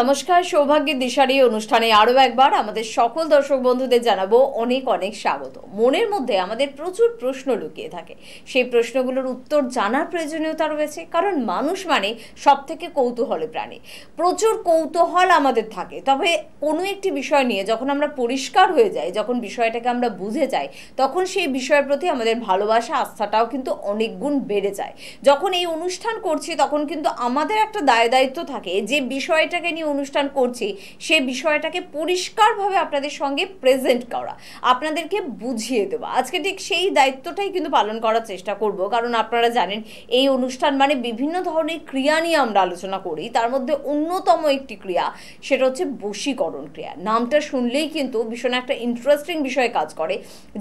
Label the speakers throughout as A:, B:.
A: নমস্কার সৌভাগ্যের দিশারি অনুষ্ঠানে আরও একবার আমাদের সকল দর্শক বন্ধুদের জানাবো অনেক অনেক স্বাগত মনের মধ্যে আমাদের প্রচুর প্রশ্ন লুকিয়ে থাকে সেই প্রশ্নগুলোর উত্তর জানার প্রয়োজনীয়তা রয়েছে কারণ মানুষ মানে সব থেকে কৌতূহলে প্রাণী প্রচুর কৌতূহল আমাদের থাকে তবে কোনো একটি বিষয় নিয়ে যখন আমরা পরিষ্কার হয়ে যাই যখন বিষয়টাকে আমরা বুঝে যাই তখন সেই বিষয়ের প্রতি আমাদের ভালোবাসা আস্থাটাও কিন্তু অনেক গুণ বেড়ে যায় যখন এই অনুষ্ঠান করছি তখন কিন্তু আমাদের একটা দায় দায়িত্ব থাকে যে বিষয়টাকে নিয়ে অনুষ্ঠান করছি সে বিষয়টাকে পরিষ্কারভাবে আপনাদের সঙ্গে প্রেজেন্ট করা আপনাদেরকে বুঝিয়ে দেওয়া আজকে ঠিক সেই দায়িত্বটাই কিন্তু পালন করার চেষ্টা করব কারণ আপনারা জানেন এই অনুষ্ঠান মানে বিভিন্ন ধরনের ক্রিয়া নিয়ে আমরা আলোচনা করি তার মধ্যে অন্যতম একটি ক্রিয়া সেটা হচ্ছে বশীকরণ ক্রিয়া নামটা শুনলেই কিন্তু ভীষণ একটা ইন্টারেস্টিং বিষয়ে কাজ করে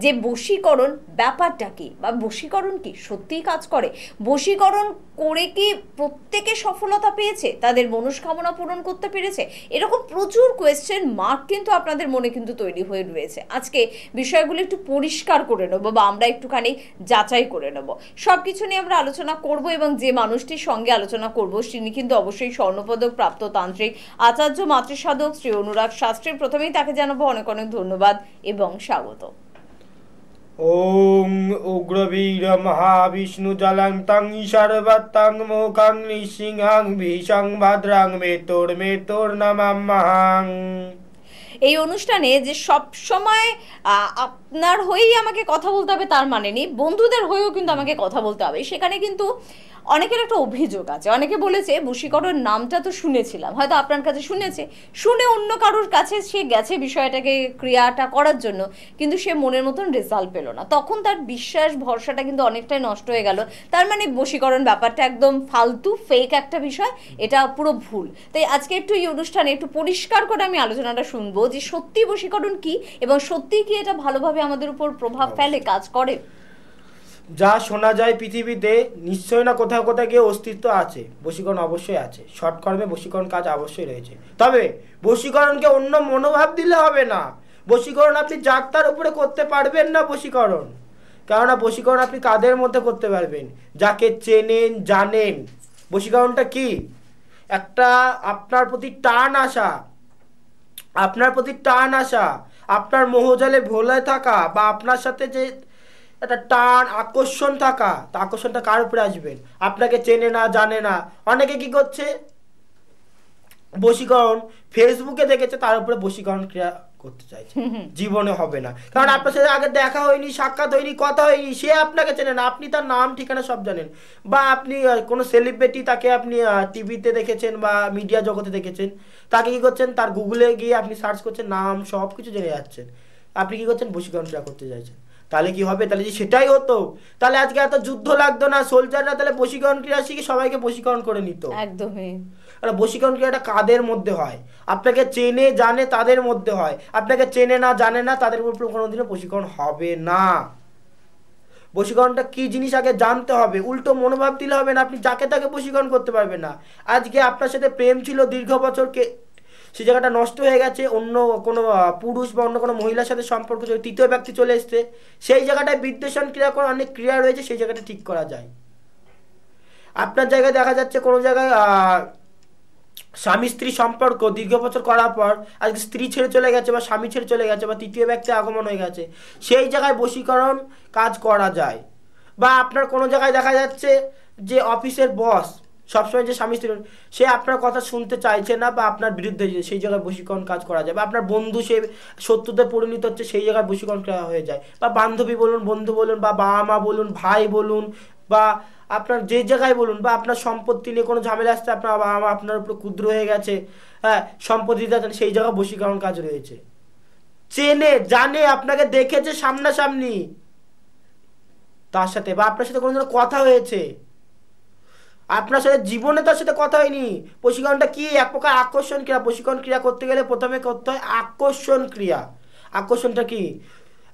A: যে বশীকরণ ব্যাপারটা কি বা বশীকরণ কি সত্যিই কাজ করে বশীকরণ করে কি প্রত্যেকে সফলতা পেয়েছে তাদের মনস্কামনা পূরণ করতে পেরেছে পেরেছে এরকম প্রচুর কোয়েশ্চেন মার্ক কিন্তু আপনাদের মনে কিন্তু তৈরি হয়ে রয়েছে আজকে বিষয়গুলো একটু পরিষ্কার করে নেব বা আমরা একটুখানি যাচাই করে নেব সব কিছু নিয়ে আমরা আলোচনা করব এবং যে মানুষটির সঙ্গে আলোচনা করব তিনি কিন্তু অবশ্যই স্বর্ণপদক প্রাপ্ত তান্ত্রিক আচার্য মাতৃসাধক শ্রী অনুরাগ শাস্ত্রীর প্রথমেই তাকে জানাবো অনেক অনেক ধন্যবাদ এবং স্বাগত
B: ওং উগ্রবীর মহাবিষ্ণু জলাং তং সর্বত্তং মুখং নৃসিংহং ভীষং ভদ্রাং মেতোর মেতোর নমাম্মাহাং
A: এই অনুষ্ঠানে যে সব সময় আপনার হয়েই আমাকে কথা বলতে হবে তার মানে নেই বন্ধুদের হয়েও কিন্তু আমাকে কথা বলতে হবে সেখানে কিন্তু অনেকের একটা অভিযোগ আছে অনেকে বলেছে বশীকরণ নামটা তো শুনেছিলাম হয়তো আপনার কাছে শুনেছে শুনে অন্য কারোর কাছে সে গেছে বিষয়টাকে ক্রিয়াটা করার জন্য কিন্তু সে মনের মতন রেজাল্ট পেলো না তখন তার বিশ্বাস ভরসাটা কিন্তু অনেকটাই নষ্ট হয়ে গেল তার মানে বশীকরণ ব্যাপারটা একদম ফালতু ফেক একটা বিষয় এটা পুরো ভুল তাই আজকে একটু এই অনুষ্ঠানে একটু পরিষ্কার করে আমি আলোচনাটা শুনবো যে সত্যি বশীকরণ কি এবং সত্যি কি এটা ভালোভাবে আমাদের উপর প্রভাব ফেলে কাজ করে
B: যা শোনা যায় পৃথিবীতে নিশ্চয় না কোথাও কোথাও গিয়ে অস্তিত্ব আছে বশীকরণ অবশ্যই আছে শর্টকর্মে বশীকরণ কাজ অবশ্যই রয়েছে তবে বশীকরণকে অন্য মনোভাব দিলে হবে না বশীকরণ আপনি যাত্রার উপরে করতে পারবেন না বশীকরণ কেননা বশীকরণ আপনি কাদের মধ্যে করতে পারবেন যাকে চেনেন জানেন বশীকরণটা কি একটা আপনার প্রতি টান আসা আপনার প্রতি টান আসা আপনার মোহজালে ভোলায় থাকা বা আপনার সাথে যে একটা টান আকর্ষণ থাকা তা আকর্ষণটা কার উপরে আসবেন আপনাকে চেনে না জানে না অনেকে কি করছে বশীকরণ ফেসবুকে দেখেছে তার উপরে বশীকরণ ক্রিয়া করতে চাইছে জীবনে হবে না কারণ আপনার সাথে আগে দেখা হয়নি সাক্ষাৎ হয়নি কথা হয়নি সে আপনাকে চেনে না আপনি তার নাম ঠিকানা সব জানেন বা আপনি কোনো সেলিব্রিটি তাকে আপনি টিভিতে দেখেছেন বা মিডিয়া জগতে দেখেছেন তাকে কি করছেন তার গুগলে গিয়ে আপনি সার্চ করছেন নাম সব কিছু জেনে যাচ্ছেন আপনি কি করছেন বশীকরণ ক্রিয়া করতে চাইছেন তাহলে কি হবে তাহলে যদি সেটাই হতো তাহলে আজকে এত যুদ্ধ লাগতো না সোলজাররা তাহলে বশীকরণ ক্রিয়া শিখে সবাইকে বশীকরণ করে নিত একদমই আর বশীকরণ ক্রিয়াটা কাদের মধ্যে হয় আপনাকে চেনে জানে তাদের মধ্যে হয় আপনাকে চেনে না জানে না তাদের উপর কোনোদিনও বশীকরণ হবে না বশীকরণটা কি জিনিস আগে জানতে হবে উল্টো মনোভাব দিলে হবে না আপনি যাকে তাকে বশীকরণ করতে পারবেন না আজকে আপনার সাথে প্রেম ছিল দীর্ঘ বছরকে সেই জায়গাটা নষ্ট হয়ে গেছে অন্য কোনো পুরুষ বা অন্য কোনো মহিলার সাথে সম্পর্ক তৃতীয় ব্যক্তি চলে এসছে সেই জায়গাটায় বিদ্বেষণ ক্রিয়া করে অনেক ক্রিয়া রয়েছে সেই জায়গাটা ঠিক করা যায় আপনার জায়গায় দেখা যাচ্ছে কোনো জায়গায় স্বামী স্ত্রী সম্পর্ক দীর্ঘ বছর করার পর আজকে স্ত্রী ছেড়ে চলে গেছে বা স্বামী ছেড়ে চলে গেছে বা তৃতীয় ব্যক্তি আগমন হয়ে গেছে সেই জায়গায় বশীকরণ কাজ করা যায় বা আপনার কোনো জায়গায় দেখা যাচ্ছে যে অফিসের বস সবসময় যে স্বামী স্ত্রী সে আপনার কথা শুনতে চাইছে না বা আপনার বিরুদ্ধে সেই জায়গায় বসীকরণ কাজ করা যায় বা আপনার বন্ধু সে শত্রুতে পরিণত হচ্ছে সেই জায়গায় বসীকরণ করা হয়ে যায় বা বান্ধবী বলুন বন্ধু বলুন বা বাবা মা বলুন ভাই বলুন বা আপনার যে জায়গায় বলুন বা আপনার সম্পত্তি নিয়ে কোনো ঝামেলা আসছে আপনার বাবা মা আপনার উপর ক্ষুদ্র হয়ে গেছে হ্যাঁ সম্পত্তি দিতে সেই জায়গায় বসীকরণ কাজ রয়েছে চেনে জানে আপনাকে দেখেছে সামনাসামনি তার সাথে বা আপনার সাথে কোনো কথা হয়েছে আপনার সাথে জীবনে তার সাথে কথা হয়নি প্রশিক্ষণটা কি এক প্রকার আকর্ষণ ক্রিয়া প্রশিক্ষণ ক্রিয়া করতে গেলে প্রথমে করতে হয় আকর্ষণ ক্রিয়া আকর্ষণটা কি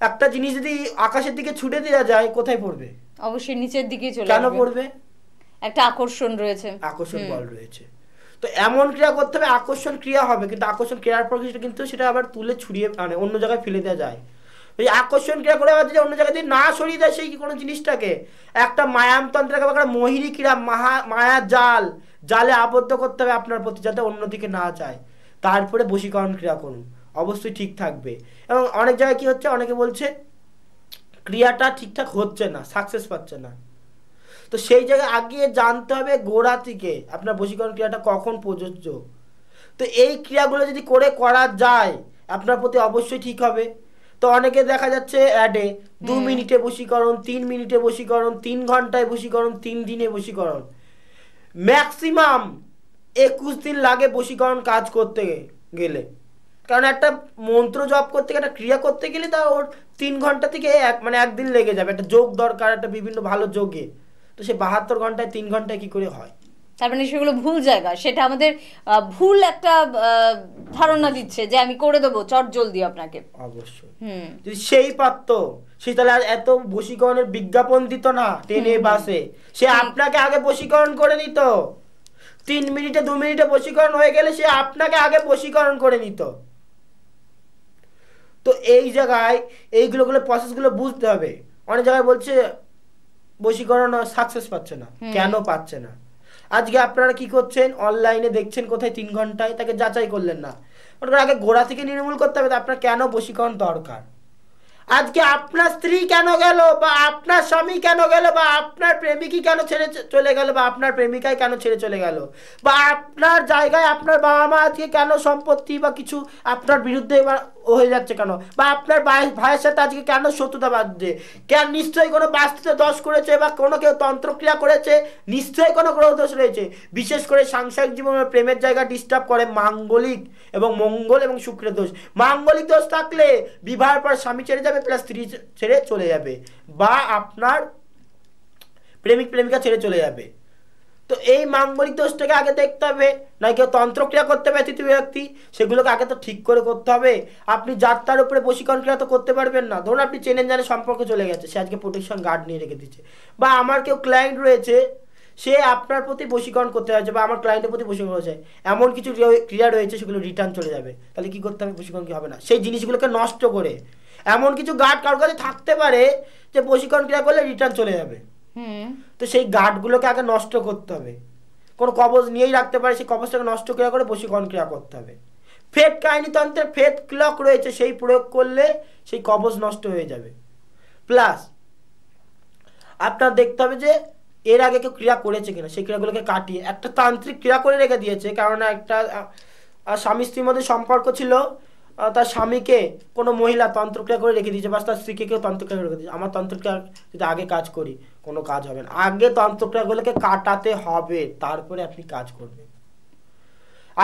B: একটা জিনিস যদি আকাশের দিকে ছুটে দেওয়া যায় কোথায় পড়বে
A: অবশ্যই নিচের দিকে চলে কেন পড়বে একটা আকর্ষণ রয়েছে আকর্ষণ বল
B: রয়েছে তো এমন ক্রিয়া করতে হবে আকর্ষণ ক্রিয়া হবে কিন্তু আকর্ষণ ক্রিয়ার পর কিন্তু সেটা আবার তুলে ছুড়িয়ে মানে অন্য জায়গায় ফেলে দেওয়া যায় ওই আকর্ষণ ক্রিয়া করে যদি অন্য জায়গায় যদি না সরিয়ে দেয় সেই কোনো জিনিসটাকে একটা মায়ামতন্ত্রকে একটা মহিরি ক্রিয়া মাহা মায়া জাল জালে আবদ্ধ করতে হবে আপনার প্রতি যাতে অন্যদিকে না যায় তারপরে বশীকরণ ক্রিয়া করুন অবশ্যই ঠিক থাকবে এবং অনেক জায়গায় কী হচ্ছে অনেকে বলছে ক্রিয়াটা ঠিকঠাক হচ্ছে না সাকসেস পাচ্ছে না তো সেই জায়গায় আগিয়ে জানতে হবে গোড়া থেকে আপনার বশীকরণ ক্রিয়াটা কখন প্রযোজ্য তো এই ক্রিয়াগুলো যদি করে করা যায় আপনার প্রতি অবশ্যই ঠিক হবে তো অনেকে দেখা যাচ্ছে অ্যাডে দু মিনিটে বশীকরণ তিন মিনিটে বশীকরণ তিন ঘন্টায় বশীকরণ তিন দিনে বশীকরণ ম্যাক্সিমাম একুশ দিন লাগে বশীকরণ কাজ করতে গেলে কারণ একটা মন্ত্র জপ করতে গেলে একটা ক্রিয়া করতে গেলে তা ওর তিন ঘন্টা থেকে এক মানে একদিন লেগে যাবে একটা যোগ দরকার একটা বিভিন্ন ভালো যোগে তো সে বাহাত্তর ঘন্টায় তিন ঘন্টায় কি করে হয়
A: তার মানে সেগুলো ভুল জায়গা সেটা আমাদের ভুল একটা ধারণা দিচ্ছে যে আমি করে দেবো চট জলদি আপনাকে
B: অবশ্যই যদি সেই পারত সে তাহলে এত বশীকরণের বিজ্ঞাপন দিত না ট্রেনে বাসে সে আপনাকে আগে বশীকরণ করে নিত তিন মিনিটে দু মিনিটে বশীকরণ হয়ে গেলে সে আপনাকে আগে বশীকরণ করে নিত তো এই জায়গায় এইগুলোগুলো প্রসেসগুলো বুঝতে হবে অনেক জায়গায় বলছে বশীকরণ সাকসেস পাচ্ছে না কেন পাচ্ছে না আজকে আপনারা কি করছেন অনলাইনে দেখছেন কোথায় তিন ঘন্টায় তাকে যাচাই করলেন না আগে গোড়া থেকে নির্মূল করতে হবে আপনার কেন বশীকরণ দরকার আজকে আপনার স্ত্রী কেন গেল বা আপনার স্বামী কেন গেল বা আপনার প্রেমিকই কেন ছেড়ে চলে গেল বা আপনার প্রেমিকাই কেন ছেড়ে চলে গেল বা আপনার জায়গায় আপনার বাবা মা আজকে কেন সম্পত্তি বা কিছু আপনার বিরুদ্ধে হয়ে যাচ্ছে কেন বা আপনার ভাইয়ের সাথে আজকে কেন শত্রুতা বাঁধছে কেন নিশ্চয়ই কোনো বাস্তুতে দশ করেছে বা কোনো কেউ তন্ত্রক্রিয়া করেছে নিশ্চয়ই কোনো গ্রহ দোষ রয়েছে বিশেষ করে সাংসারিক জীবনে প্রেমের জায়গা ডিস্টার্ব করে মাঙ্গলিক এবং মঙ্গল এবং শুক্রের দোষ মাঙ্গলিক দোষ থাকলে বিবাহের পর স্বামী ছেড়ে যাবে যাবে প্লাস স্ত্রী ছেড়ে চলে যাবে বা আপনার প্রেমিক প্রেমিকা ছেড়ে চলে যাবে তো এই মাঙ্গলিক দোষটাকে আগে দেখতে হবে না কেউ তন্ত্রক্রিয়া করতে পারে তৃতীয় ব্যক্তি সেগুলোকে আগে তো ঠিক করে করতে হবে আপনি যাত্রার উপরে প্রশিক্ষণ ক্রিয়া তো করতে পারবেন না ধরুন আপনি চেনেন জানে সম্পর্কে চলে গেছে সে আজকে প্রোটেকশন গার্ড নিয়ে রেখে দিচ্ছে বা আমার কেউ ক্লায়েন্ট রয়েছে সে আপনার প্রতি বশীকরণ করতে হয়েছে বা আমার ক্লায়েন্টের প্রতি বশীকরণ হয়েছে এমন কিছু ক্রিয়া রয়েছে সেগুলো রিটার্ন চলে যাবে তাহলে কি করতে হবে বশীকরণ কি হবে না সেই জিনিসগুলোকে নষ্ট করে এমন কিছু গার্ড কারোর কাছে থাকতে পারে যে বশীকরণ ক্রিয়া করলে রিটার্ন চলে যাবে তো সেই গার্ডগুলোকে আগে নষ্ট করতে হবে কোনো কবজ নিয়েই রাখতে পারে সেই কবজটাকে নষ্ট ক্রিয়া করে বশীকরণ ক্রিয়া করতে হবে ফেট কাহিনীতন্ত্রের ফেট ক্লক রয়েছে সেই প্রয়োগ করলে সেই কবজ নষ্ট হয়ে যাবে প্লাস আপনার দেখতে হবে যে এর আগে কেউ ক্রিয়া করেছে কিনা সেই ক্রিয়াগুলোকে কাটিয়ে একটা তান্ত্রিক ক্রিয়া করে রেখে দিয়েছে কারণ একটা স্বামী স্ত্রীর মধ্যে সম্পর্ক ছিল তার স্বামীকে কোনো মহিলা তন্ত্রক্রিয়া করে রেখে দিয়েছে বা তার স্ত্রীকে কেউ তন্ত্রক্রিয়া করে রেখে দিয়েছে আমার তন্ত্রক্রিয়া যদি আগে কাজ করি কোনো কাজ হবে না আগে তন্ত্রক্রিয়াগুলোকে কাটাতে হবে তারপরে আপনি কাজ করবেন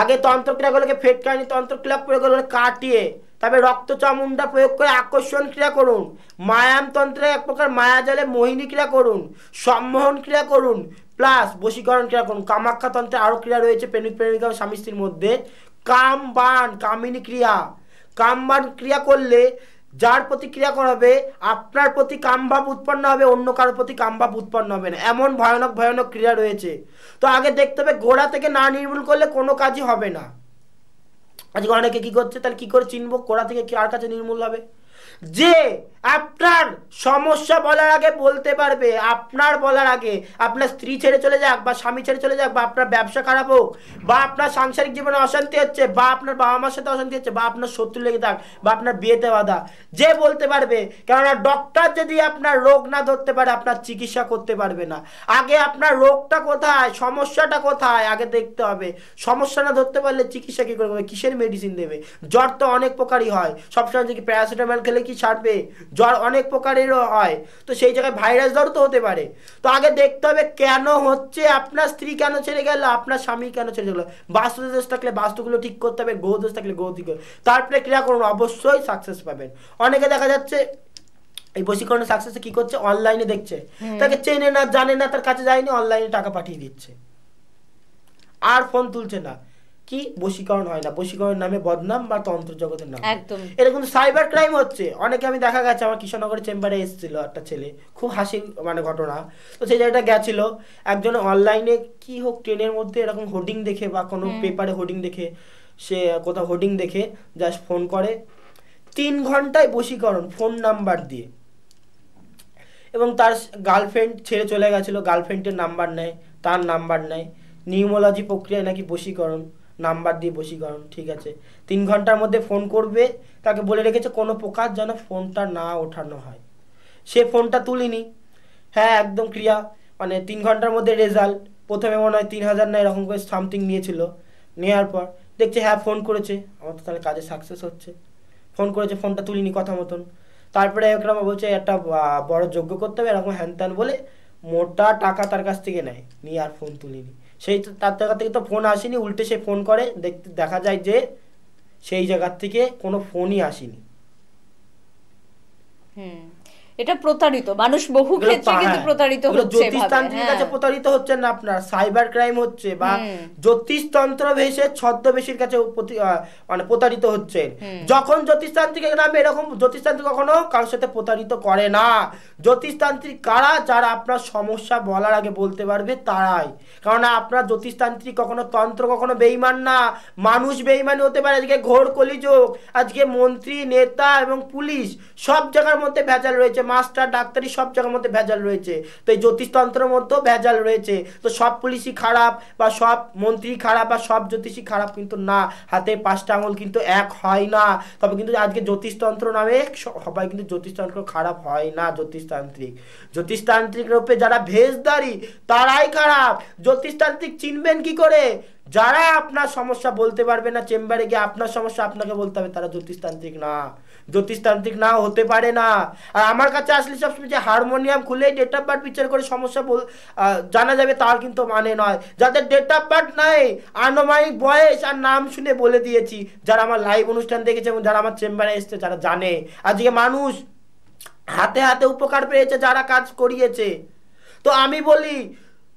B: আগে তন্ত্রক্রিয়াগুলোকে ফেটকানি তন্ত্রক্রিয়া প্রয়োগগুলো কাটিয়ে তবে রক্ত চামুন্ডা প্রয়োগ করে আকর্ষণ ক্রিয়া করুন মায়ামতন্ত্রে এক প্রকার মায়া জলে মোহিনী ক্রিয়া করুন সম্মোহন ক্রিয়া করুন প্লাস বশীকরণ ক্রিয়া করুন কামাক্ষাতন্ত্রে আরও ক্রিয়া রয়েছে প্রেমিক প্রেমিকা ও স্বামী স্ত্রীর মধ্যে কাম বান কামিনী ক্রিয়া কাম বান ক্রিয়া করলে যার প্রতি ক্রিয়া করাবে আপনার প্রতি কামভাব উৎপন্ন হবে অন্য কারোর প্রতি কামভাব উৎপন্ন হবে না এমন ভয়ানক ভয়ানক ক্রিয়া রয়েছে তো আগে দেখতে হবে গোড়া থেকে না নির্মূল করলে কোনো কাজই হবে না আজকে অনেকে কী করছে তাহলে কী করে চিনবো কোড়া থেকে কার কাছে নির্মূল হবে যে আপনার সমস্যা বলার আগে বলতে পারবে আপনার বলার আগে আপনার স্ত্রী ছেড়ে চলে যাক বা স্বামী ছেড়ে চলে যাক বা আপনার ব্যবসা খারাপ হোক বা আপনার সাংসারিক জীবনে অশান্তি হচ্ছে বা আপনার বাবা মার সাথে অশান্তি হচ্ছে বা আপনার শত্রু লেগে থাক বা আপনার বিয়েতে বাধা যে বলতে পারবে কেননা ডক্টর যদি আপনার রোগ না ধরতে পারে আপনার চিকিৎসা করতে পারবে না আগে আপনার রোগটা কোথায় সমস্যাটা কোথায় আগে দেখতে হবে সমস্যা না ধরতে পারলে চিকিৎসা কী করবে কিসের মেডিসিন দেবে জ্বর তো অনেক প্রকারই হয় সবসময় যদি প্যারাসিটামল খেলে কি কি ছাড়বে জ্বর অনেক প্রকারেরও হয় তো সেই জায়গায় ভাইরাস জ্বর তো হতে পারে তো আগে দেখতে হবে কেন হচ্ছে আপনার স্ত্রী কেন ছেড়ে গেল আপনার স্বামী কেন ছেড়ে গেল বাস্তুদোষ থাকলে বাস্তুগুলো ঠিক করতে হবে গ্রহদোষ থাকলে গ্রহ ঠিক করতে তারপরে ক্রিয়া করুন অবশ্যই সাকসেস পাবেন অনেকে দেখা যাচ্ছে এই বশীকরণের সাকসেস কি করছে অনলাইনে দেখছে তাকে চেনে না জানে না তার কাছে যায়নি অনলাইনে টাকা পাঠিয়ে দিচ্ছে আর ফোন তুলছে না কি বশীকরণ হয় না বশীকরণ নামে বদনাম বা তন্ত্র জগতের নাম এটা কিন্তু সাইবার ক্রাইম হচ্ছে অনেকে আমি দেখা গেছে আমার কৃষ্ণনগরের চেম্বারে এসেছিল একটা ছেলে খুব হাসি মানে ঘটনা তো সেই জায়গাটা গেছিল একজন অনলাইনে কি হোক ট্রেনের মধ্যে এরকম হোর্ডিং দেখে বা কোনো পেপারে হোর্ডিং দেখে সে কোথাও হোর্ডিং দেখে জাস্ট ফোন করে তিন ঘন্টায় বশীকরণ ফোন নাম্বার দিয়ে এবং তার গার্লফ্রেন্ড ছেড়ে চলে গেছিলো গার্লফ্রেন্ডের নাম্বার নেয় তার নাম্বার নেয় নিউমোলজি প্রক্রিয়ায় নাকি বশীকরণ নাম্বার দিয়ে বশীকরণ ঠিক আছে তিন ঘন্টার মধ্যে ফোন করবে তাকে বলে রেখেছে কোনো প্রকার যেন ফোনটা না ওঠানো হয় সে ফোনটা তুলিনি হ্যাঁ একদম ক্রিয়া মানে তিন ঘন্টার মধ্যে রেজাল্ট প্রথমে মনে হয় তিন হাজার না এরকম করে সামথিং নিয়েছিল নেওয়ার পর দেখছে হ্যাঁ ফোন করেছে আমার তো তাহলে কাজে সাকসেস হচ্ছে ফোন করেছে ফোনটা তুলিনি কথা মতন তারপরে একরকম বলছে একটা বড় যোগ্য করতে হবে এরকম হ্যান ত্যান বলে মোটা টাকা তার কাছ থেকে নেয় নিয়ে আর ফোন তুলিনি সেই তার জায়গা থেকে তো ফোন আসেনি উল্টে সে ফোন করে দেখতে দেখা যায় যে সেই জায়গার থেকে কোনো ফোনই আসেনি
A: হুম হ্যাঁ। এটা প্রতারিত মানুষ বহু ক্ষেত্রে কিন্তু প্রতারিত হচ্ছে জ্যোতিষতান্ত্রিক হ্যাঁ। কাছে
B: প্রতারিত হচ্ছে না আপনার সাইবার ক্রাইম হচ্ছে বা জ্যোতিষতন্ত্র ভেষে ছদ্মবেশীর কাছে মানে প্রতারিত হচ্ছে যখন জ্যোতিষতান্ত্রিকের নামে এরকম জ্যোতিষতান্ত্রিক কখনো কারোর সাথে প্রতারিত করে না জ্যোতিষতান্ত্রিক কারা যারা আপনার সমস্যা বলার আগে বলতে পারবে তারাই কারণ আপনার জ্যোতিষতান্ত্রিক কখনো তন্ত্র কখনো বেইমান না মানুষ বেইমানি হতে পারে আজকে ঘোর কলিযোগ আজকে মন্ত্রী নেতা এবং পুলিশ সব জায়গার মধ্যে ভেজাল রয়েছে মাস্টার ডাক্তারি সব জায়গার মধ্যে ভেজাল রয়েছে তো এই জ্যোতিষতন্ত্রের মধ্যেও ভেজাল রয়েছে তো সব পুলিশই খারাপ বা সব মন্ত্রী খারাপ বা সব জ্যোতিষী খারাপ কিন্তু না হাতে পাঁচটা আঙুল কিন্তু এক হয় না তবে কিন্তু আজকে জ্যোতিষতন্ত্র নামে সবাই কিন্তু জ্যোতিষতন্ত্র খারাপ হয় না জ্যোতিষতান্ত্রিক জ্যোতিষতান্ত্রিক রূপে যারা ভেজদারি তারাই খারাপ জ্যোতিষতান্ত্রিক চিনবেন কি করে যারা আপনার সমস্যা বলতে পারবে না চেম্বারে গিয়ে আপনার সমস্যা আপনাকে বলতে হবে তারা জ্যোতিষতান্ত্রিক না জ্যোতিষতান্ত্রিক না হতে পারে না আর আমার কাছে আসলে সব যে হারমোনিয়াম খুলে ডেট অফ বার্থ বিচার করে সমস্যা জানা যাবে তার কিন্তু মানে নয় যাদের ডেট অফ বার্থ নাই আনুমানিক বয়স আর নাম শুনে বলে দিয়েছি যারা আমার লাইভ অনুষ্ঠান দেখেছে এবং যারা আমার চেম্বারে এসছে যারা জানে আজকে মানুষ হাতে হাতে উপকার পেয়েছে যারা কাজ করিয়েছে তো আমি বলি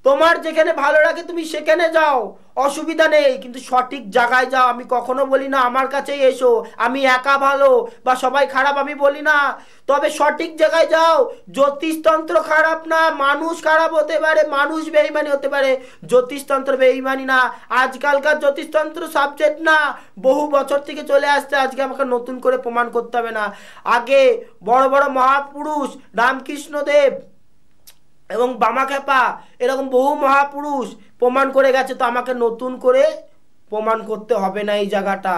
B: তোমার যেখানে ভালো লাগে তুমি সেখানে যাও অসুবিধা নেই কিন্তু সঠিক জায়গায় যাও আমি কখনো বলি না আমার কাছেই এসো আমি একা ভালো বা সবাই খারাপ আমি বলি না তবে সঠিক জায়গায় যাও জ্যোতিষতন্ত্র খারাপ না মানুষ খারাপ হতে পারে মানুষ বেইমানি হতে পারে জ্যোতিষতন্ত্র বেইমানি না আজকালকার জ্যোতিষতন্ত্র সাবজেক্ট না বহু বছর থেকে চলে আসছে আজকে আমাকে নতুন করে প্রমাণ করতে হবে না আগে বড় বড় মহাপুরুষ রামকৃষ্ণদেব এবং বামাক্যাপা এরকম বহু মহাপুরুষ প্রমাণ করে গেছে তো আমাকে নতুন করে প্রমাণ করতে হবে না এই জায়গাটা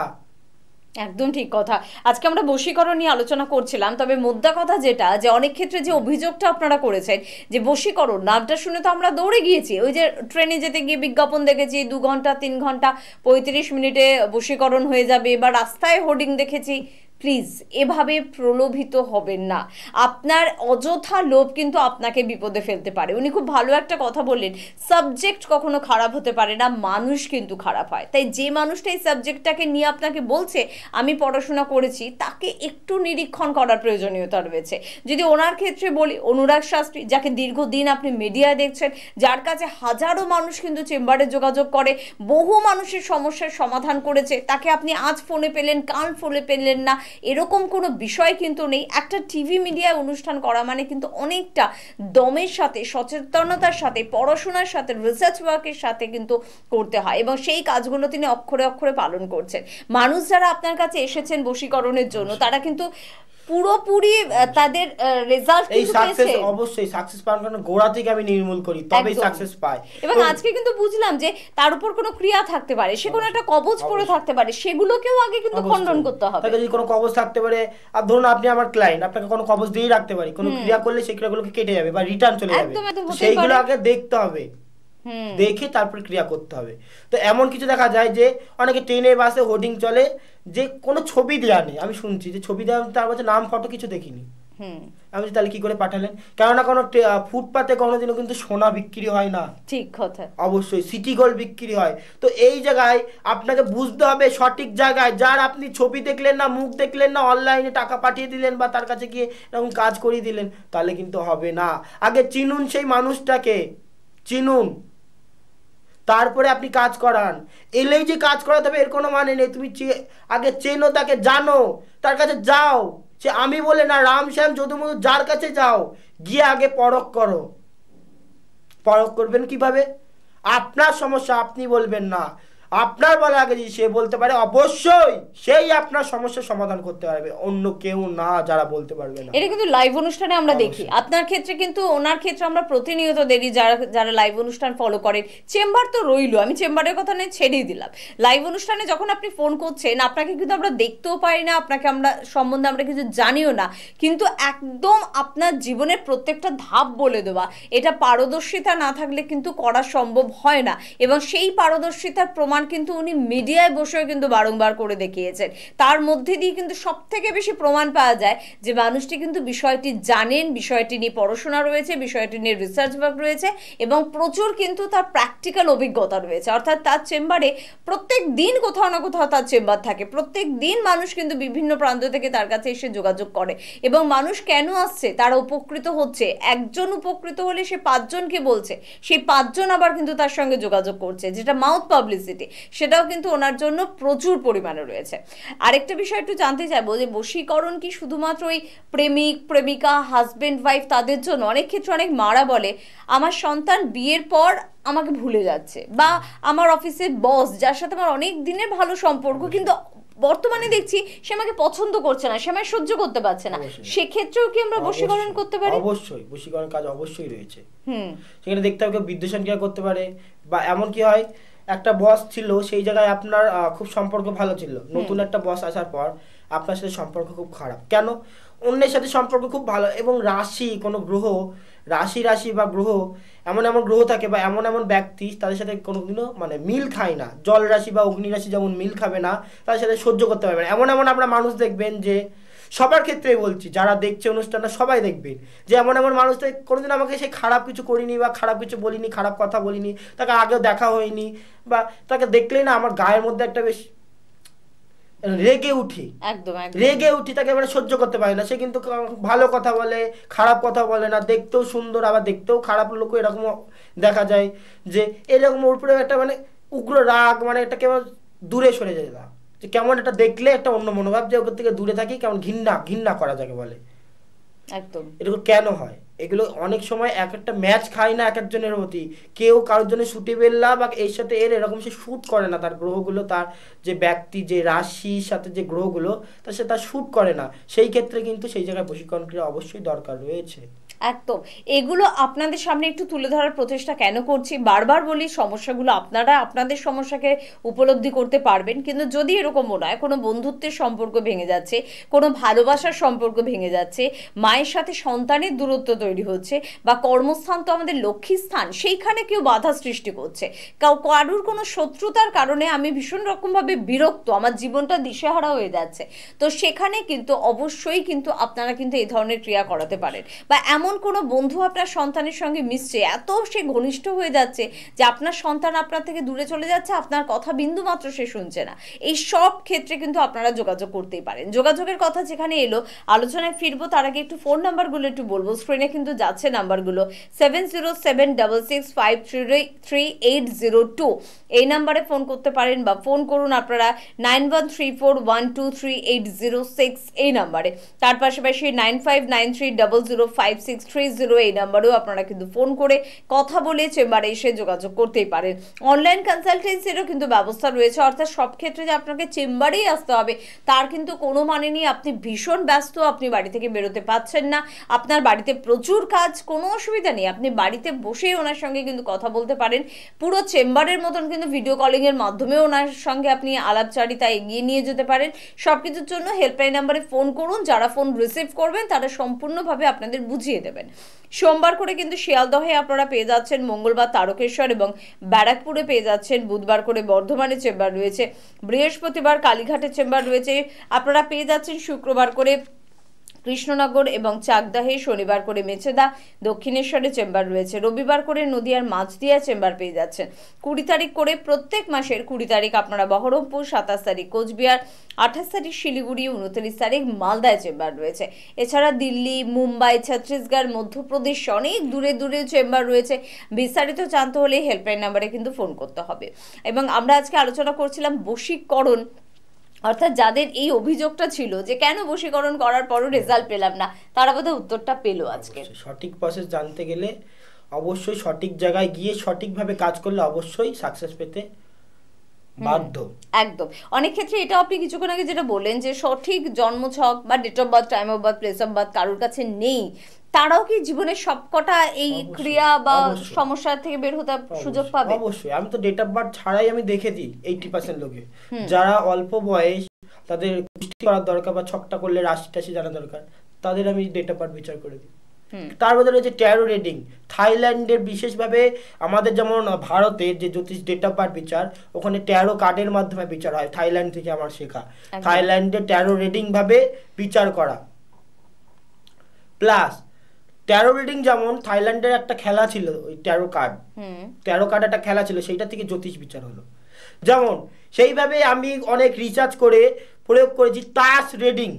A: একদম ঠিক কথা আজকে আমরা বশীকরণ নিয়ে আলোচনা করছিলাম তবে মুদ্রা কথা যেটা যে অনেক ক্ষেত্রে যে অভিযোগটা আপনারা করেছেন যে বশীকরণ নামটা শুনে তো আমরা দৌড়ে গিয়েছি ওই যে ট্রেনে যেতে গিয়ে বিজ্ঞাপন দেখেছি দু ঘন্টা তিন ঘন্টা পঁয়ত্রিশ মিনিটে বশীকরণ হয়ে যাবে বা রাস্তায় হোর্ডিং দেখেছি প্লিজ এভাবে প্রলোভিত হবেন না আপনার অযথা লোভ কিন্তু আপনাকে বিপদে ফেলতে পারে উনি খুব ভালো একটা কথা বললেন সাবজেক্ট কখনো খারাপ হতে পারে না মানুষ কিন্তু খারাপ হয় তাই যে মানুষটা এই সাবজেক্টটাকে নিয়ে আপনাকে বলছে আমি পড়াশোনা করেছি তাকে একটু নিরীক্ষণ করার প্রয়োজনীয়তা রয়েছে যদি ওনার ক্ষেত্রে বলি অনুরাগ শাস্ত্রী যাকে দীর্ঘদিন আপনি মিডিয়ায় দেখছেন যার কাছে হাজারো মানুষ কিন্তু চেম্বারে যোগাযোগ করে বহু মানুষের সমস্যার সমাধান করেছে তাকে আপনি আজ ফোনে পেলেন কাল ফোনে পেলেন না এরকম কোনো বিষয় কিন্তু নেই একটা টিভি মিডিয়ায় অনুষ্ঠান করা মানে কিন্তু অনেকটা দমের সাথে সচেতনতার সাথে পড়াশোনার সাথে রিসার্চ ওয়ার্কের সাথে কিন্তু করতে হয় এবং সেই কাজগুলো তিনি অক্ষরে অক্ষরে পালন করছেন মানুষ যারা আপনার কাছে এসেছেন বশীকরণের জন্য তারা কিন্তু পুরোপুরি তাদের রেজাল্ট এই সাকসেস
B: অবশ্যই সাকসেস পাওয়ার জন্য গোড়া থেকে আমি নির্মূল করি তবেই সাকসেস পায় এবং আজকে
A: কিন্তু বুঝলাম যে তার উপর কোনো ক্রিয়া থাকতে পারে সে কোনো একটা কবজ পড়ে থাকতে পারে সেগুলোকেও আগে কিন্তু খণ্ডন করতে হবে তাহলে
B: যদি কোনো কবজ থাকতে পারে আর ধরুন আপনি আমার ক্লায়েন্ট আপনাকে কোনো কবজ দিয়ে রাখতে পারি কোনো ক্রিয়া করলে সেই ক্রিয়াগুলোকে কেটে যাবে বা রিটার্ন চলে যাবে সেইগুলো আগে দেখতে হবে দেখে তারপর ক্রিয়া করতে হবে তো এমন কিছু দেখা যায় যে অনেকে ট্রেনে বাসে হোর্ডিং চলে যে কোনো ছবি দেওয়া নেই আমি শুনছি যে ছবি দেওয়া তার মধ্যে নাম ফটো কিছু দেখিনি আমি তাহলে কি করে পাঠালেন কেননা কোনো ফুটপাতে কোনোদিনও কিন্তু সোনা বিক্রি হয় না ঠিক কথা অবশ্যই সিটি গোল্ড বিক্রি হয় তো এই জায়গায় আপনাকে বুঝতে হবে সঠিক জায়গায় যার আপনি ছবি দেখলেন না মুখ দেখলেন না অনলাইনে টাকা পাঠিয়ে দিলেন বা তার কাছে গিয়ে এরকম কাজ করিয়ে দিলেন তাহলে কিন্তু হবে না আগে চিনুন সেই মানুষটাকে চিনুন তারপরে আপনি কাজ করান এলেই যে কাজ করাতে হবে এর কোনো মানে নেই তুমি আগে চেনো তাকে জানো তার কাছে যাও সে আমি বলে না রাম শ্যাম যদুমধু যার কাছে যাও গিয়ে আগে পরখ করো পরখ করবেন কিভাবে আপনার সমস্যা আপনি বলবেন না আপনার বলার আগে যদি সে বলতে পারে অবশ্যই সেই আপনার সমস্যার সমাধান করতে পারবে অন্য কেউ না যারা বলতে পারবে না
A: এটা কিন্তু লাইভ অনুষ্ঠানে আমরা দেখি আপনার ক্ষেত্রে কিন্তু ওনার ক্ষেত্রে আমরা প্রতিনিয়ত দেখি যারা যারা লাইভ অনুষ্ঠান ফলো করেন চেম্বার তো রইল আমি চেম্বারের কথা নিয়ে ছেড়েই দিলাম লাইভ অনুষ্ঠানে যখন আপনি ফোন করছেন আপনাকে কিন্তু আমরা দেখতেও পারি না আপনাকে আমরা সম্বন্ধে আমরা কিছু জানিও না কিন্তু একদম আপনার জীবনের প্রত্যেকটা ধাপ বলে দেওয়া এটা পারদর্শিতা না থাকলে কিন্তু করা সম্ভব হয় না এবং সেই পারদর্শিতার প্রমাণ প্রমাণ কিন্তু উনি মিডিয়ায় বসেও কিন্তু বারংবার করে দেখিয়েছেন তার মধ্যে দিয়ে কিন্তু সব থেকে বেশি প্রমাণ পাওয়া যায় যে মানুষটি কিন্তু বিষয়টি জানেন বিষয়টি নিয়ে পড়াশোনা রয়েছে বিষয়টি নিয়ে রিসার্চ ওয়ার্ক রয়েছে এবং প্রচুর কিন্তু তার প্র্যাকটিক্যাল অভিজ্ঞতা রয়েছে অর্থাৎ তার চেম্বারে প্রত্যেক দিন কোথাও না কোথাও তার চেম্বার থাকে প্রত্যেক দিন মানুষ কিন্তু বিভিন্ন প্রান্ত থেকে তার কাছে এসে যোগাযোগ করে এবং মানুষ কেন আসছে তারা উপকৃত হচ্ছে একজন উপকৃত হলে সে পাঁচজনকে বলছে সেই পাঁচজন আবার কিন্তু তার সঙ্গে যোগাযোগ করছে যেটা মাউথ পাবলিসিটি সেটাও কিন্তু ওনার জন্য প্রচুর পরিমাণে রয়েছে আরেকটা বিষয় একটু জানতে চাইবো যে বশীকরণ কি শুধুমাত্র ওই প্রেমিক প্রেমিকা হাজব্যান্ড ওয়াইফ তাদের জন্য অনেক ক্ষেত্রে অনেক মারা বলে আমার সন্তান বিয়ের পর আমাকে ভুলে যাচ্ছে বা আমার অফিসের বস যার সাথে আমার অনেক দিনের ভালো সম্পর্ক কিন্তু বর্তমানে দেখছি সে আমাকে পছন্দ করছে না সে আমায় সহ্য করতে পারছে না সেক্ষেত্রেও কি আমরা বশীকরণ করতে পারি
B: অবশ্যই বশীকরণ কাজ অবশ্যই রয়েছে হুম সেখানে দেখতে হবে কেউ বিদ্বেষণ ক্রিয়া করতে পারে বা এমন কি হয় একটা বস ছিল সেই জায়গায় আপনার খুব সম্পর্ক ভালো ছিল নতুন একটা বস আসার পর আপনার সাথে সম্পর্ক খুব খারাপ কেন অন্যের সাথে সম্পর্ক খুব ভালো এবং রাশি কোনো গ্রহ রাশি রাশি বা গ্রহ এমন এমন গ্রহ থাকে বা এমন এমন ব্যক্তি তাদের সাথে কোনোদিনও মানে মিল খায় না জল রাশি বা অগ্নি রাশি যেমন মিল খাবে না তাদের সাথে সহ্য করতে পারবে না এমন এমন আপনার মানুষ দেখবেন যে সবার ক্ষেত্রে বলছি যারা দেখছে অনুষ্ঠানটা সবাই দেখবে যে এমন এমন মানুষটা কোনোদিন আমাকে সেই খারাপ কিছু করিনি বা খারাপ কিছু বলিনি খারাপ কথা বলিনি তাকে আগেও দেখা হয়নি বা তাকে দেখলেই না আমার গায়ের মধ্যে একটা বেশ রেগে উঠি
A: একদম রেগে
B: উঠি তাকে মানে সহ্য করতে পারে না সে কিন্তু ভালো কথা বলে খারাপ কথা বলে না দেখতেও সুন্দর আবার দেখতেও খারাপ লোক এরকম দেখা যায় যে এরকম উপরে একটা মানে উগ্র রাগ মানে একটা কেমন দূরে সরে যায় যে কেমন এটা দেখলে একটা অন্য মনোভাব যে ওকে থেকে দূরে থাকি কেমন ঘৃণা ঘৃণা করা যাকে বলে একদম এরকম কেন হয় এগুলো অনেক সময় এক একটা ম্যাচ খায় না এক একজনের প্রতি কেউ কারোর জন্য সুটেবেল না বা এর সাথে এর এরকম সে শ্যুট করে না তার গ্রহগুলো তার যে ব্যক্তি যে রাশির সাথে যে গ্রহগুলো তা সে তার শ্যুট করে না সেই ক্ষেত্রে কিন্তু সেই জায়গায় প্রশিক্ষণ ক্রিয়া অবশ্যই দরকার রয়েছে
A: একদম এগুলো আপনাদের সামনে একটু তুলে ধরার প্রচেষ্টা কেন করছি বারবার বলি সমস্যাগুলো আপনারা আপনাদের সমস্যাকে উপলব্ধি করতে পারবেন কিন্তু যদি এরকম মনে হয় কোনো বন্ধুত্বের সম্পর্ক ভেঙে যাচ্ছে কোনো ভালোবাসার সম্পর্ক ভেঙে যাচ্ছে মায়ের সাথে সন্তানের দূরত্ব তৈরি হচ্ছে বা কর্মস্থান তো আমাদের লক্ষ্মীস্থান সেইখানে কেউ বাধা সৃষ্টি করছে কাউ কারুর কোনো শত্রুতার কারণে আমি ভীষণ রকমভাবে বিরক্ত আমার জীবনটা দিশেহারা হয়ে যাচ্ছে তো সেখানে কিন্তু অবশ্যই কিন্তু আপনারা কিন্তু এই ধরনের ক্রিয়া করাতে পারেন বা এমন এমন কোনো বন্ধু আপনার সন্তানের সঙ্গে মিশছে এত সে ঘনিষ্ঠ হয়ে যাচ্ছে যে আপনার সন্তান আপনার থেকে দূরে চলে যাচ্ছে আপনার কথা বিন্দু মাত্র সে শুনছে না এই সব ক্ষেত্রে কিন্তু আপনারা যোগাযোগ করতেই পারেন যোগাযোগের কথা যেখানে এলো আলোচনায় ফিরবো তার আগে একটু ফোন নাম্বারগুলো একটু বলবো স্ক্রিনে কিন্তু যাচ্ছে নাম্বারগুলো seven zero seven double six five three three eight zero two এই নাম্বারে ফোন করতে পারেন বা ফোন করুন আপনারা nine one three four one two three eight zero six এই নাম্বারে তার পাশাপাশি nine five nine three double zero five six six three zero এই নাম্বারেও আপনারা কিন্তু ফোন করে কথা বলে চেম্বারে এসে যোগাযোগ করতেই পারেন অনলাইন কনসালটেন্সিরও কিন্তু ব্যবস্থা রয়েছে অর্থাৎ সব ক্ষেত্রে যে আপনাকে চেম্বারেই আসতে হবে তার কিন্তু কোনো মানে নিয়ে আপনি ভীষণ ব্যস্ত আপনি বাড়ি থেকে বেরোতে পারছেন না আপনার বাড়িতে প্রচুর কাজ কোনো অসুবিধা নেই আপনি বাড়িতে বসেই ওনার সঙ্গে কিন্তু কথা বলতে পারেন পুরো চেম্বারের মতন কিন্তু ভিডিও কলিংয়ের মাধ্যমে ওনার সঙ্গে আপনি আলাপচারিতা এগিয়ে নিয়ে যেতে পারেন সব কিছুর জন্য হেল্পলাইন নাম্বারে ফোন করুন যারা ফোন রিসিভ করবেন তারা সম্পূর্ণভাবে আপনাদের বুঝিয়ে দেয় দেবেন সোমবার করে কিন্তু শিয়ালদহে আপনারা পেয়ে যাচ্ছেন মঙ্গলবার তারকেশ্বর এবং ব্যারাকপুরে পেয়ে যাচ্ছেন বুধবার করে বর্ধমানে চেম্বার রয়েছে বৃহস্পতিবার কালীঘাটে চেম্বার রয়েছে আপনারা পেয়ে যাচ্ছেন শুক্রবার করে কৃষ্ণনগর এবং চাকদাহে শনিবার করে মেছেদা দক্ষিণেশ্বরে চেম্বার রয়েছে রবিবার করে নদিয়ার মাঝদিয়া চেম্বার পেয়ে যাচ্ছেন কুড়ি তারিখ করে প্রত্যেক মাসের কুড়ি তারিখ আপনারা বহরমপুর সাতাশ তারিখ কোচবিহার আঠাশ তারিখ শিলিগুড়ি উনত্রিশ তারিখ মালদায় চেম্বার রয়েছে এছাড়া দিল্লি মুম্বাই ছত্তিশগড় মধ্যপ্রদেশ অনেক দূরে দূরে চেম্বার রয়েছে বিস্তারিত জানতে হলে হেল্পলাইন নাম্বারে কিন্তু ফোন করতে হবে এবং আমরা আজকে আলোচনা করছিলাম বশীকরণ অর্থাৎ যাদের এই অভিযোগটা ছিল যে কেন বশীকরণ করার পরও রেজাল্ট পেলাম না তারা বোধহয় উত্তরটা পেলো আজকে
B: সঠিক প্রসেস জানতে গেলে অবশ্যই সঠিক জায়গায় গিয়ে সঠিকভাবে কাজ করলে অবশ্যই সাকসেস পেতে বাধ্য
A: একদম অনেক ক্ষেত্রে এটা আপনি কিছুক্ষণ আগে যেটা বললেন যে সঠিক জন্ম ছক বা date of birth time of birth place of birth কারোর কাছে নেই তারাও কি জীবনের সবকটা এই ক্রিয়া বা সমস্যা থেকে বের হতে সুযোগ পাবে
B: অবশ্যই আমি তো ডেট অফ বার্থ ছাড়াই আমি দেখে দিই এইটি পার্সেন্ট লোকে যারা অল্প বয়স তাদের করার দরকার বা ছকটা করলে রাশি টাশি জানা দরকার তাদের আমি ডেট অফ বার্থ বিচার করে দিই তার মধ্যে রয়েছে ট্যারো রেডিং থাইল্যান্ডের বিশেষভাবে আমাদের যেমন ভারতের যে জ্যোতিষ ডেট অফ বার্থ বিচার ওখানে ট্যারো কার্ডের মাধ্যমে বিচার হয় থাইল্যান্ড থেকে আমার শেখা থাইল্যান্ডে ট্যারো ভাবে বিচার করা প্লাস ট্যারো রিডিং যেমন থাইল্যান্ডের একটা খেলা ছিল ওই ট্যারো কার্ড ট্যারো কার্ড একটা খেলা ছিল সেইটা থেকে জ্যোতিষ বিচার হলো যেমন সেইভাবে আমি অনেক রিচার্জ করে প্রয়োগ করেছি তাস রেডিং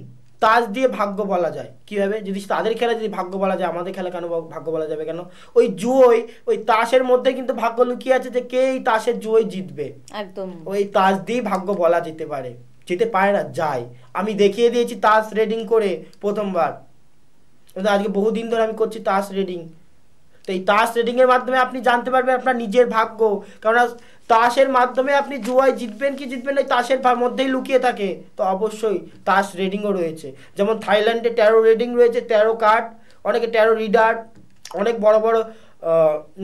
B: তাজ দিয়ে ভাগ্য বলা যায় কীভাবে যদি তাদের খেলা যদি ভাগ্য বলা যায় আমাদের খেলা কেন ভাগ্য বলা যাবে কেন ওই জুয়োই ওই তাসের মধ্যে কিন্তু ভাগ্য লুকিয়ে আছে যে কে এই তাসের জুয়োই জিতবে একদম ওই তাস দিয়ে ভাগ্য বলা যেতে পারে যেতে পারে না যায় আমি দেখিয়ে দিয়েছি তাস রেডিং করে প্রথমবার আজকে বহুদিন ধরে আমি করছি তাস রেডিং তো এই তাস রেডিংয়ের মাধ্যমে আপনি জানতে পারবেন আপনার নিজের ভাগ্য কেননা তাসের মাধ্যমে আপনি জুয়ায় জিতবেন কি জিতবেন ওই তাসের মধ্যেই লুকিয়ে থাকে তো অবশ্যই তাস রেডিংও রয়েছে যেমন থাইল্যান্ডে ট্যারো রেডিং রয়েছে ট্যারো কার্ড অনেকে ট্যারো রিডার অনেক বড় বড়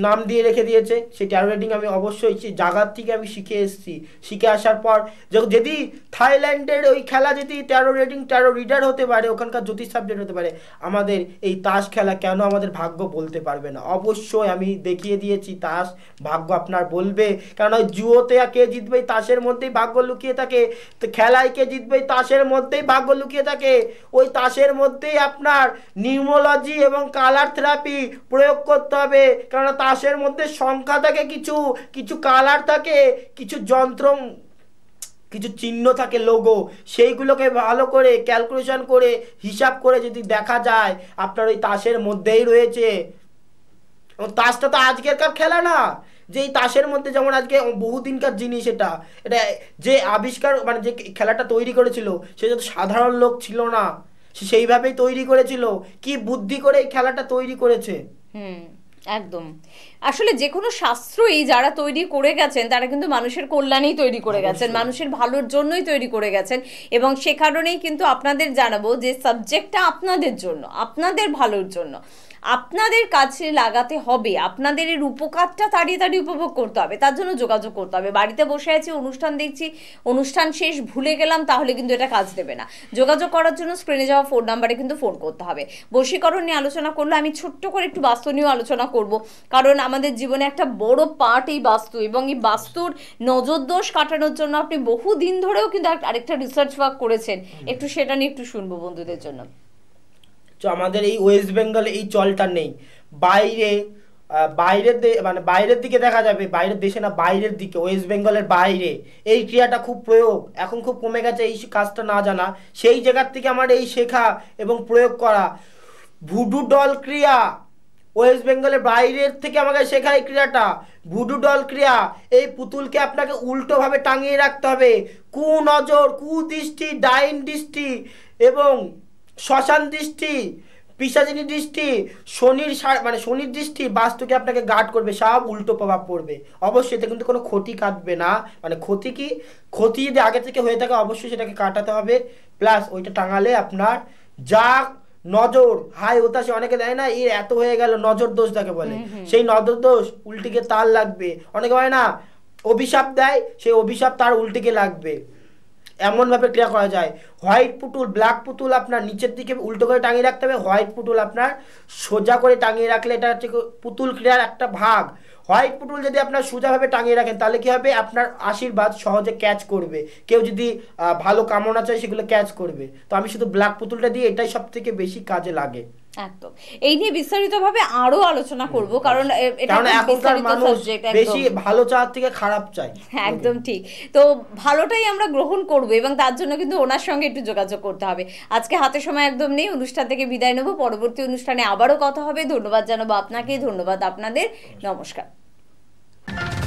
B: নাম দিয়ে রেখে দিয়েছে সেই ট্যারো রিডিং আমি অবশ্যই জাগার থেকে আমি শিখে এসেছি শিখে আসার পর যদি থাইল্যান্ডের ওই খেলা যদি ট্যারো রিডিং ট্যারো রিডার হতে পারে ওখানকার জ্যোতিষ সাবজেক্ট হতে পারে আমাদের এই তাস খেলা কেন আমাদের ভাগ্য বলতে পারবে না অবশ্যই আমি দেখিয়ে দিয়েছি তাস ভাগ্য আপনার বলবে কারণ ওই জুয়োতে কে জিতবে তাসের মধ্যেই ভাগ্য লুকিয়ে থাকে তো খেলায় কে জিতবে তাসের মধ্যেই ভাগ্য লুকিয়ে থাকে ওই তাসের মধ্যেই আপনার নিউমোলজি এবং কালার থেরাপি প্রয়োগ করতে হবে কারণ তাসের মধ্যে সংখ্যা থাকে কিছু কিছু কালার থাকে কিছু যন্ত্র কিছু চিহ্ন থাকে লোগো সেইগুলোকে ভালো করে ক্যালকুলেশন করে হিসাব করে যদি দেখা যায় আপনার ওই তাসের মধ্যেই রয়েছে তাসটা তো আজকের আজকেরকার খেলা না যে এই তাসের মধ্যে যেমন আজকে বহুদিনকার জিনিস এটা এটা যে আবিষ্কার মানে যে খেলাটা তৈরি করেছিল সে যত সাধারণ লোক ছিল না সেইভাবেই তৈরি করেছিল কি বুদ্ধি করে এই খেলাটা তৈরি করেছে
A: হুম একদম আসলে যে কোনো শাস্ত্রই যারা তৈরি করে গেছেন তারা কিন্তু মানুষের কল্যাণেই তৈরি করে গেছেন মানুষের ভালোর জন্যই তৈরি করে গেছেন এবং সে কারণেই কিন্তু আপনাদের জানাবো যে সাবজেক্টটা আপনাদের জন্য আপনাদের ভালোর জন্য আপনাদের কাছে লাগাতে হবে আপনাদের এর উপকারটা তাড়িয়ে তাড়িয়ে উপভোগ করতে হবে তার জন্য যোগাযোগ করতে হবে বাড়িতে বসে আছি অনুষ্ঠান দেখছি অনুষ্ঠান শেষ ভুলে গেলাম তাহলে কিন্তু এটা কাজ দেবে না যোগাযোগ করার জন্য স্ক্রিনে যাওয়া ফোন নাম্বারে কিন্তু ফোন করতে হবে বশীকরণ নিয়ে আলোচনা করলে আমি ছোট্ট করে একটু বাস্তু নিয়েও আলোচনা করব কারণ আমাদের জীবনে একটা বড় পার্ট এই বাস্তু এবং এই বাস্তুর নজরদোষ কাটানোর জন্য আপনি বহু দিন ধরেও কিন্তু আরেকটা রিসার্চ ওয়ার্ক করেছেন একটু সেটা নিয়ে একটু শুনবো বন্ধুদের জন্য
B: আমাদের এই ওয়েস্ট বেঙ্গলে এই চলটা নেই বাইরে বাইরের মানে বাইরের দিকে দেখা যাবে বাইরের দেশে না বাইরের দিকে ওয়েস্ট বেঙ্গলের বাইরে এই ক্রিয়াটা খুব প্রয়োগ এখন খুব কমে গেছে এই কাজটা না জানা সেই জায়গার থেকে আমার এই শেখা এবং প্রয়োগ করা ভুডু ডল ক্রিয়া ওয়েস্ট বেঙ্গলের বাইরের থেকে আমাকে শেখা এই ক্রিয়াটা ভুডু ডল ক্রিয়া এই পুতুলকে আপনাকে উল্টোভাবে টাঙিয়ে রাখতে হবে কুনজর কুদৃষ্টি ডাইন দৃষ্টি এবং শ্মশান দৃষ্টি পিসাচিনী দৃষ্টি শনির মানে শনির দৃষ্টি বাস্তুকে আপনাকে গার্ড করবে সব উল্টো প্রভাব পড়বে অবশ্যই এতে কিন্তু কোনো ক্ষতি কাটবে না মানে ক্ষতি কি ক্ষতি যদি আগে থেকে হয়ে থাকে অবশ্যই সেটাকে কাটাতে হবে প্লাস ওইটা টাঙালে আপনার যা নজর হাই হতাশে অনেকে দেয় না এর এত হয়ে গেল নজর দোষ তাকে বলে সেই নজর দোষ উল্টিকে তার লাগবে অনেকে হয় না অভিশাপ দেয় সেই অভিশাপ তার উল্টিকে লাগবে এমনভাবে ক্রিয়া করা যায় হোয়াইট পুতুল ব্ল্যাক পুতুল আপনার নিচের দিকে উল্টো করে টাঙিয়ে রাখতে হবে হোয়াইট পুতুল আপনার সোজা করে টাঙিয়ে রাখলে এটা হচ্ছে পুতুল ক্রিয়ার একটা ভাগ হোয়াইট পুতুল যদি আপনার সোজাভাবে টাঙিয়ে রাখেন তাহলে কি হবে আপনার আশীর্বাদ সহজে ক্যাচ করবে কেউ যদি ভালো কামনা চায় সেগুলো ক্যাচ করবে তো আমি শুধু ব্ল্যাক পুতুলটা দিয়ে এটাই সব থেকে বেশি কাজে লাগে
A: একদম এই নিয়ে বিস্তারিতভাবে আরো আলোচনা করব কারণ এটা বিস্তারিত সাবজেক্ট বেশি ভালো
B: চাওয়ার থেকে খারাপ চাই
A: হ্যাঁ, একদম ঠিক তো ভালোটাই আমরা গ্রহণ করব এবং তার জন্য কিন্তু ওনার সঙ্গে একটু যোগাযোগ করতে হবে আজকে হাতে সময় একদম নেই অনুষ্ঠান থেকে বিদায় নেব পরবর্তী অনুষ্ঠানে আবারও কথা হবে ধন্যবাদ জানাবো আপনাকে ধন্যবাদ আপনাদের নমস্কার